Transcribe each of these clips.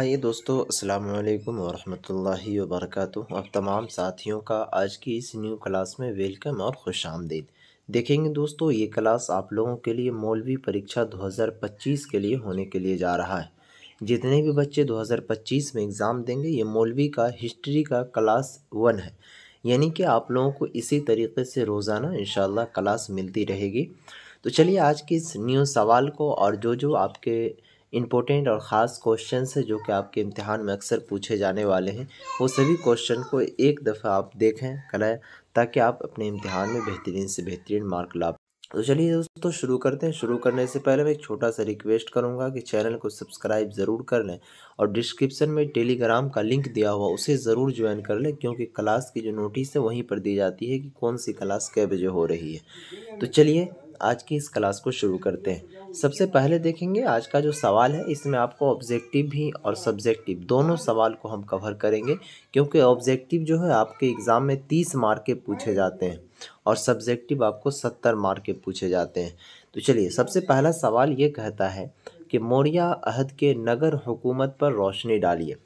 आइए दोस्तों अस्सलाम वालेकुम और रहमतुल्लाहि व बरकातुहू आप तमाम साथियों का आज की इस न्यू क्लास में वेलकम और खुश आमदीद देखेंगे दोस्तों ये क्लास आप लोगों के लिए मौलवी परीक्षा 2025 के लिए होने के लिए जा रहा है जितने भी बच्चे 2025 में एग्ज़ाम देंगे ये मौलवी का हिस्ट्री का क्लास वन है यानी कि आप लोगों को इसी तरीके से रोज़ाना इन क्लास मिलती रहेगी तो चलिए आज के इस न्यू सवाल को और जो जो आपके इंपॉर्टेंट और ख़ास क्वेश्चन है जो कि आपके इम्तहान में अक्सर पूछे जाने वाले हैं वो सभी क्वेश्चन को एक दफ़ा आप देखें कराएँ ताकि आप अपने इम्तहान में बेहतरीन से बेहतरीन मार्क ला तो चलिए दोस्तों शुरू करते हैं शुरू करने से पहले मैं एक छोटा सा रिक्वेस्ट करूंगा कि चैनल को सब्सक्राइब ज़रूर कर लें और डिस्क्रिप्शन में टेलीग्राम का लिंक दिया हुआ उसे ज़रूर ज्वाइन कर लें क्योंकि क्लास की जो नोटिस है वहीं पर दी जाती है कि कौन सी क्लास कै बजे हो रही है तो चलिए आज की इस क्लास को शुरू करते हैं सबसे पहले देखेंगे आज का जो सवाल है इसमें आपको ऑब्जेक्टिव भी और सब्जेक्टिव दोनों सवाल को हम कवर करेंगे क्योंकि ऑब्जेक्टिव जो है आपके एग्ज़ाम में तीस मार्क के पूछे जाते हैं और सब्जेक्टिव आपको सत्तर मार्क के पूछे जाते हैं तो चलिए सबसे पहला सवाल ये कहता है कि मौर्या अहद के नगर हुकूमत पर रोशनी डालिए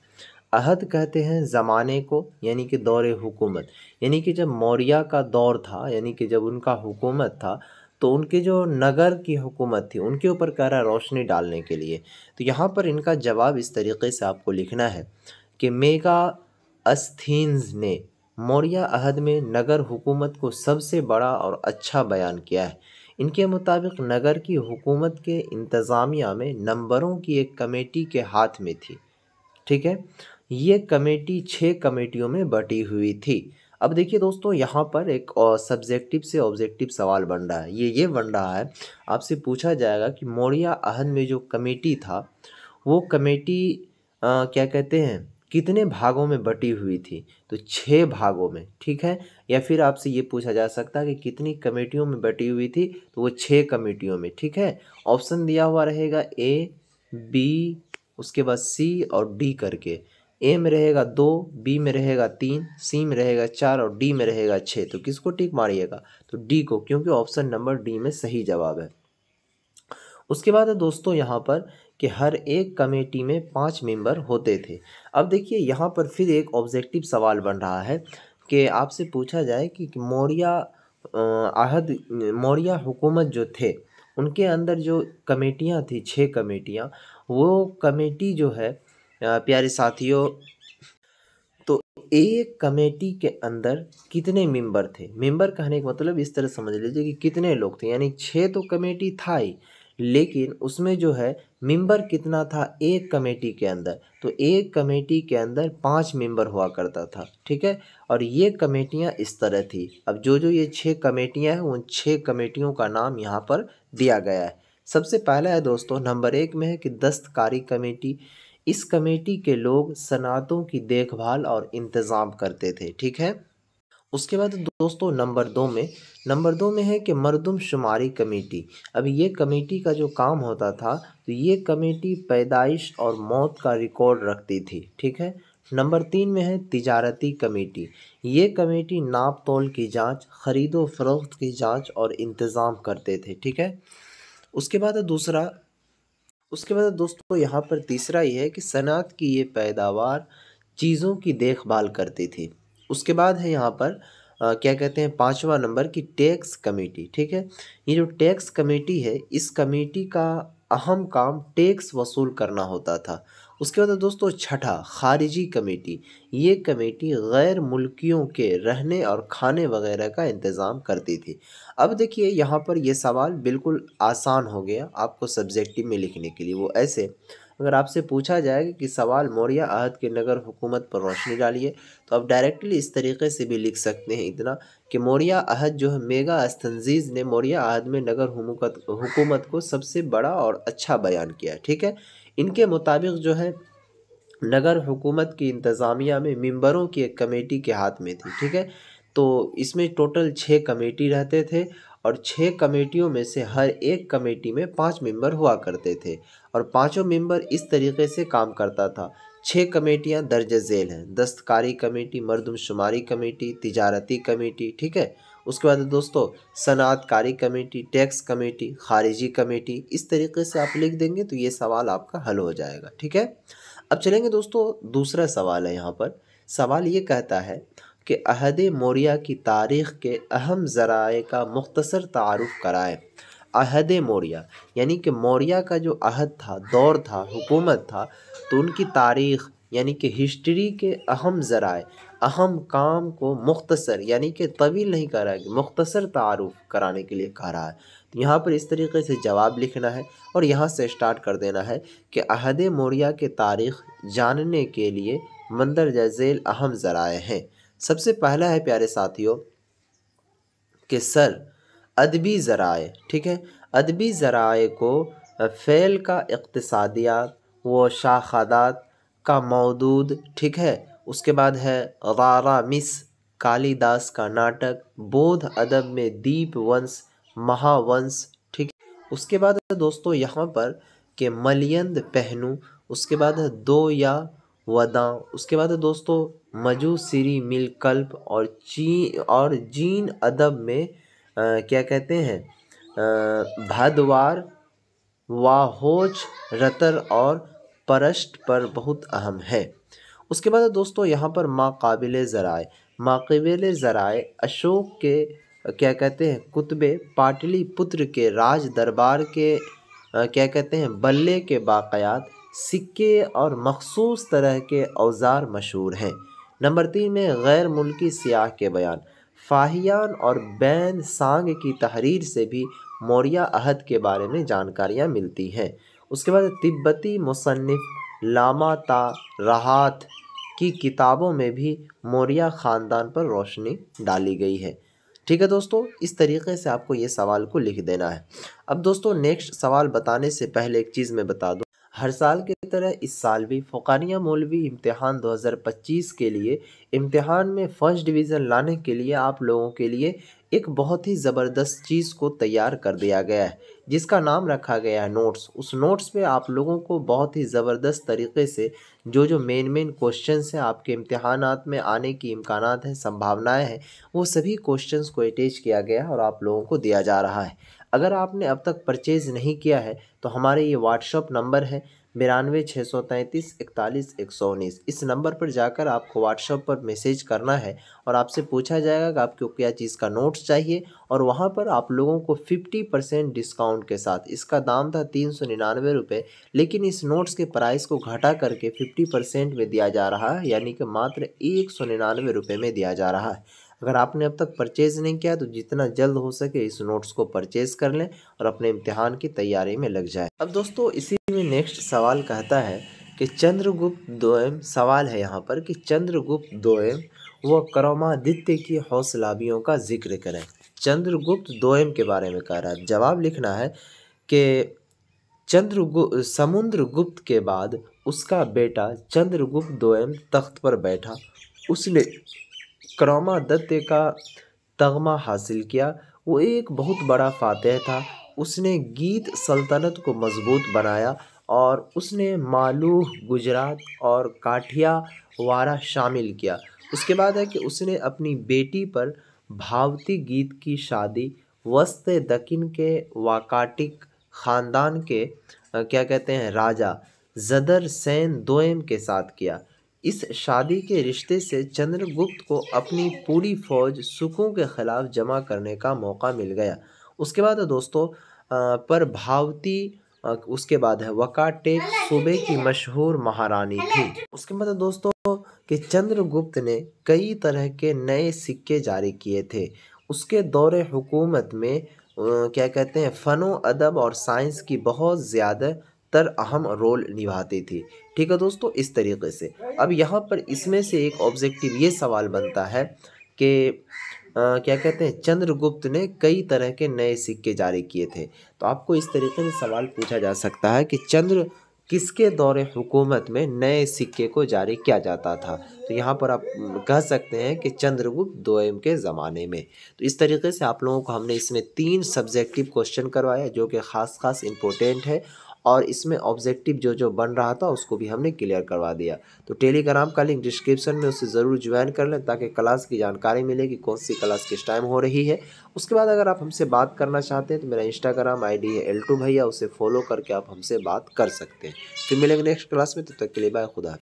अहद कहते हैं ज़माने को यानी कि दौर हुकूमत यानी कि जब मौर्या का दौर था यानी कि जब उनका हुकूमत था तो उनके जो नगर की हुकूमत थी उनके ऊपर कह रहा रोशनी डालने के लिए तो यहाँ पर इनका जवाब इस तरीके से आपको लिखना है कि मेगा अस्थीन्स ने मौर्य अहद में नगर हुकूमत को सबसे बड़ा और अच्छा बयान किया है इनके मुताबिक नगर की हुकूमत के इंतज़ामिया में नंबरों की एक कमेटी के हाथ में थी ठीक है ये कमेटी छः कमेटियों में बटी हुई थी अब देखिए दोस्तों यहाँ पर एक सब्जेक्टिव से ऑब्जेक्टिव सवाल बन रहा है ये ये बन रहा है आपसे पूछा जाएगा कि मौर्या अहद में जो कमेटी था वो कमेटी आ, क्या कहते हैं कितने भागों में बटी हुई थी तो छः भागों में ठीक है या फिर आपसे ये पूछा जा सकता है कि कितनी कमेटियों में बटी हुई थी तो वो छः कमेटियों में ठीक है ऑप्शन दिया हुआ रहेगा ए बी उसके बाद सी और डी करके ए में रहेगा दो बी में रहेगा तीन सी में रहेगा चार और डी में रहेगा छः तो किसको टिक मारिएगा तो डी को क्योंकि ऑप्शन नंबर डी में सही जवाब है उसके बाद है दोस्तों यहाँ पर कि हर एक कमेटी में पाँच मेंबर होते थे अब देखिए यहाँ पर फिर एक ऑब्जेक्टिव सवाल बन रहा है कि आपसे पूछा जाए कि मौर्या अहद मौर्या हुकूमत जो थे उनके अंदर जो कमेटियाँ थी छः कमेटियाँ वो कमेटी जो है प्यारे साथियों तो एक कमेटी के अंदर कितने मेंबर थे मेंबर कहने का मतलब इस तरह समझ लीजिए कि कितने लोग थे यानी छः तो कमेटी था ही लेकिन उसमें जो है मेंबर कितना था एक कमेटी के अंदर तो एक कमेटी के अंदर पांच मेंबर हुआ करता था ठीक है और ये कमेटियां इस तरह थी अब जो जो ये छः कमेटियां हैं उन छः कमेटियों का नाम यहाँ पर दिया गया है सबसे पहला है दोस्तों नंबर एक में है कि दस्तकारी कमेटी इस कमेटी के लोग सनातों की देखभाल और इंतज़ाम करते थे ठीक है उसके बाद दोस्तों नंबर दो में नंबर दो में है कि मरदम शुमारी कमेटी अब ये कमेटी का जो काम होता था तो ये कमेटी पैदाइश और मौत का रिकॉर्ड रखती थी ठीक है नंबर तीन में है तिजारती कमेटी ये कमेटी नाप तोल की जांच ख़रीदो फरोख्त की जांच और इंतज़ाम करते थे ठीक है उसके बाद दूसरा उसके बाद दोस्तों यहाँ पर तीसरा ये है कि सनात की ये पैदावार चीज़ों की देखभाल करती थी उसके बाद है यहाँ पर आ, क्या कहते हैं पाँचवा नंबर की टैक्स कमेटी ठीक है ये जो टैक्स कमेटी है इस कमेटी का अहम काम टैक्स वसूल करना होता था उसके बाद दोस्तों छठा खारिजी कमेटी ये कमेटी गैर मुल्कियों के रहने और खाने वगैरह का इंतज़ाम करती थी अब देखिए यहाँ पर यह सवाल बिल्कुल आसान हो गया आपको सब्जेक्टिव में लिखने के लिए वो ऐसे अगर आपसे पूछा जाए कि सवाल मौर्य अहद के नगर हुकूमत पर रोशनी डालिए तो आप डायरेक्टली इस तरीके से भी लिख सकते हैं इतना कि मौर्य अहद जो है मेगा अस्तनजीज़ ने मौर्य अहद में नगर हुकूमत को सबसे बड़ा और अच्छा बयान किया ठीक है इनके मुताबिक जो है नगर हुकूमत की इंतज़ामिया में मेंबरों की एक कमेटी के हाथ में थी ठीक है तो इसमें टोटल छः कमेटी रहते थे और छः कमेटियों में से हर एक कमेटी में पांच मेंबर हुआ करते थे और पांचों मेंबर इस तरीके से काम करता था छः कमेटियां दर्ज झेल हैं दस्तकारी कमेटी मरदमशुमारी कमेटी तिजारती कमेटी ठीक है उसके बाद दोस्तों सनातकारी कमेटी टैक्स कमेटी खारिजी कमेटी इस तरीके से आप लिख देंगे तो ये सवाल आपका हल हो जाएगा ठीक है अब चलेंगे दोस्तों दूसरा सवाल है यहाँ पर सवाल ये कहता है कि अहद मौर्या की तारीख़ के अहम ज़राए का मुख्तसर तारफ़ कराएँ अहद मौर्या यानी कि मौर्या का जो अहद था दौर था हुकूमत था तो उनकी तारीख़ यानी कि हिस्ट्री के अहम ज़राए अहम काम को मुख्तसर यानी कि तवील नहीं कर रहा है मुख्तसर तारुफ़ कराने के लिए कह रहा है तो यहाँ पर इस तरीके से जवाब लिखना है और यहाँ से स्टार्ट कर देना है कि अहद मौर्या के तारीख़ जानने के लिए मंदर झेल अहम ज़राए हैं सबसे पहला है प्यारे साथियों के सर अदबी ज़राए ठीक है अदबी ज़राए को फ़ैल का इकतसादियात व शाखादात का मौदूद ठीक है उसके बाद है रारा मिस कालिदास का नाटक बौद्ध अदब में दीप वंश महावंश ठीक उसके बाद दोस्तों यहाँ पर के मलियंद पहनू उसके बाद दो या वदा उसके बाद दोस्तों मजू सिरी मिलकल्प और ची और जीन अदब में आ, क्या कहते हैं भदवार वाहोच रतर और परस्ट पर बहुत अहम है उसके बाद दोस्तों यहाँ पर माकबिल ज़रा माकबिल ज़रा अशोक के क्या कहते हैं कुतबे पुत्र के राज दरबार के क्या कहते हैं बल्ले के बायात सिक्के और मखसूस तरह के औज़ार मशहूर हैं नंबर तीन में गैर मुल्की सियाह के बयान फाहियान और बैन सांग की तहरीर से भी मौर्य अहद के बारे में जानकारियाँ मिलती हैं उसके बाद तिब्बती मुसनफ़ लामा ता राहत की किताबों में भी मौर्य ख़ानदान पर रोशनी डाली गई है ठीक है दोस्तों इस तरीके से आपको ये सवाल को लिख देना है अब दोस्तों नेक्स्ट सवाल बताने से पहले एक चीज़ मैं बता दूँ हर साल की तरह इस साल भी फ़ोकानिया मौलवी इम्तहान 2025 के लिए इम्तहान में फ़र्स्ट डिवीज़न लाने के लिए आप लोगों के लिए एक बहुत ही ज़बरदस्त चीज़ को तैयार कर दिया गया है जिसका नाम रखा गया है नोट्स उस नोट्स पे आप लोगों को बहुत ही ज़बरदस्त तरीके से जो जो मेन मेन क्वेश्चन हैं आपके इम्तहान में आने की इम्कान हैं संभावनाएँ हैं वो सभी क्वेश्चन को अटैच किया गया है और आप लोगों को दिया जा रहा है अगर आपने अब तक परचेज़ नहीं किया है तो हमारे ये व्हाट्सअप नंबर है बिरानवे छः सौ तैंतीस इकतालीस एक सौ उन्नीस इस नंबर पर जाकर आपको व्हाट्सअप पर मैसेज करना है और आपसे पूछा जाएगा कि आपको क्या चीज़ का नोट्स चाहिए और वहाँ पर आप लोगों को फिफ्टी परसेंट डिस्काउंट के साथ इसका दाम था तीन सौ निन्यानवे रुपये लेकिन इस नोट्स के प्राइस को घटा करके फिफ्टी परसेंट में दिया जा रहा है यानी कि मात्र एक सौ निन्यानवे रुपये में दिया जा रहा है अगर आपने अब तक परचेज़ नहीं किया तो जितना जल्द हो सके इस नोट्स को परचेज़ कर लें और अपने इम्तहान की तैयारी में लग जाए अब दोस्तों इसी में नेक्स्ट सवाल कहता है कि चंद्रगुप्त दोएम सवाल है यहाँ पर कि चंद्रगुप्त दोएम व करोमादित्य की हौसलाबियों का जिक्र करें चंद्रगुप्त दोएम के बारे में कह रहा है जवाब लिखना है कि चंद्रगुप्त समुद्रगुप्त के बाद उसका बेटा चंद्रगुप्त दोएम तख्त पर बैठा उसने क्रोमा दत्त का तगमा हासिल किया वो एक बहुत बड़ा फ़ातह था उसने गीत सल्तनत को मज़बूत बनाया और उसने मालूह गुजरात और काठिया वारा शामिल किया उसके बाद है कि उसने अपनी बेटी पर भावती गीत की शादी वस्त दकिन के वाकाटिक ख़ानदान के क्या कहते हैं राजा जदर सैन दोएम के साथ किया इस शादी के रिश्ते से चंद्रगुप्त को अपनी पूरी फौज सुखों के खिलाफ जमा करने का मौका मिल गया उसके बाद दोस्तों पर भावती उसके बाद है वकाटेक सूबे की मशहूर महारानी थी उसके बाद दोस्तों कि चंद्रगुप्त ने कई तरह के नए सिक्के जारी किए थे उसके दौरे हुकूमत में क्या कहते हैं फ़नो अदब और साइंस की बहुत ज़्यादा तर अहम रोल निभाते थे ठीक है दोस्तों इस तरीके से अब यहाँ पर इसमें से एक ऑब्जेक्टिव ये सवाल बनता है कि आ, क्या कहते हैं चंद्रगुप्त ने कई तरह के नए सिक्के जारी किए थे तो आपको इस तरीके से सवाल पूछा जा सकता है कि चंद्र किसके दौरे हुकूमत में नए सिक्के को जारी किया जाता था तो यहाँ पर आप कह सकते हैं कि चंद्रगुप्त दोएम के ज़माने में तो इस तरीके से आप लोगों को हमने इसमें तीन सब्जेक्टिव क्वेश्चन करवाया जो कि ख़ास ख़ास इम्पोर्टेंट है और इसमें ऑब्जेक्टिव जो जो बन रहा था उसको भी हमने क्लियर करवा दिया तो टेलीग्राम का लिंक डिस्क्रिप्शन में उसे ज़रूर ज्वाइन कर लें ताकि क्लास की जानकारी मिले कि कौन सी क्लास किस टाइम हो रही है उसके बाद अगर आप हमसे बात करना चाहते हैं तो मेरा इंस्टाग्राम आई है एल भैया उसे फॉलो करके आप हमसे बात कर सकते हैं फिर मिलेंगे नेक्स्ट क्लास में तब तो तक के लिए बाय खुदा